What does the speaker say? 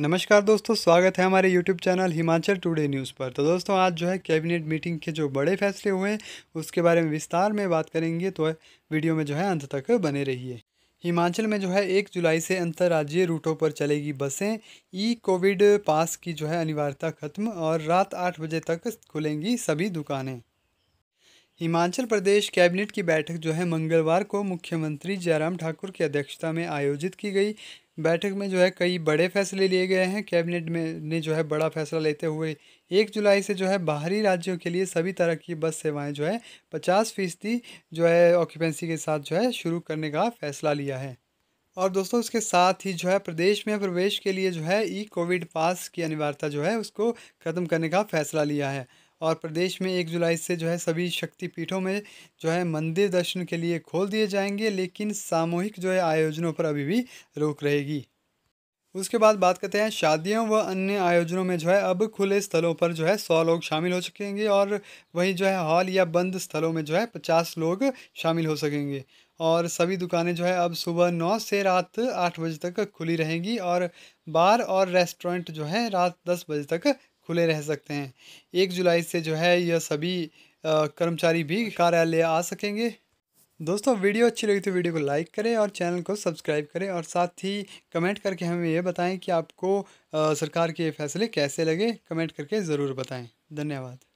नमस्कार दोस्तों स्वागत है हमारे YouTube channel Himachal today news पर तो दोस्तों आज जो है कैबिनेट मीटिंग के जो बड़े फैसले हुए हैं उसके बारे में विस्तार में बात करेंगे तो वीडियो में जो है अंत तक बने रहिए हिमाचल में जो है एक जुलाई से अंतर्राज्यीय रूटों पर चलेगी बसें ई कोविड पास की जो है अनिवार्यता खत्म और रात आठ बजे तक खुलेंगी सभी दुकानें हिमाचल प्रदेश कैबिनेट की बैठक जो है मंगलवार को मुख्यमंत्री जयराम ठाकुर की अध्यक्षता में आयोजित की गई बैठक में जो है कई बड़े फैसले लिए गए हैं कैबिनेट में ने जो है बड़ा फैसला लेते हुए एक जुलाई से जो है बाहरी राज्यों के लिए सभी तरह की बस सेवाएं जो है पचास फीसदी जो है ऑक्यूपेंसी के साथ जो है शुरू करने का फैसला लिया है और दोस्तों उसके साथ ही जो है प्रदेश में प्रवेश के लिए जो है ई कोविड पास की अनिवार्यता जो है उसको ख़त्म करने का फैसला लिया है और प्रदेश में एक जुलाई से जो है सभी शक्तिपीठों में जो है मंदिर दर्शन के लिए खोल दिए जाएंगे लेकिन सामूहिक जो है आयोजनों पर अभी भी रोक रहेगी उसके बाद बात करते हैं शादियों व अन्य आयोजनों में जो है अब खुले स्थलों पर जो है सौ लोग शामिल हो सकेंगे और वहीं जो है हॉल या बंद स्थलों में जो है पचास लोग शामिल हो सकेंगे और सभी दुकानें जो है अब सुबह नौ से रात आठ बजे तक खुली रहेंगी और बार और रेस्टोरेंट जो है रात दस बजे तक खुले रह सकते हैं एक जुलाई से जो है यह सभी कर्मचारी भी कार्यालय आ सकेंगे दोस्तों वीडियो अच्छी लगी तो वीडियो को लाइक करें और चैनल को सब्सक्राइब करें और साथ ही कमेंट करके हमें यह बताएं कि आपको सरकार के ये फैसले कैसे लगे कमेंट करके ज़रूर बताएं धन्यवाद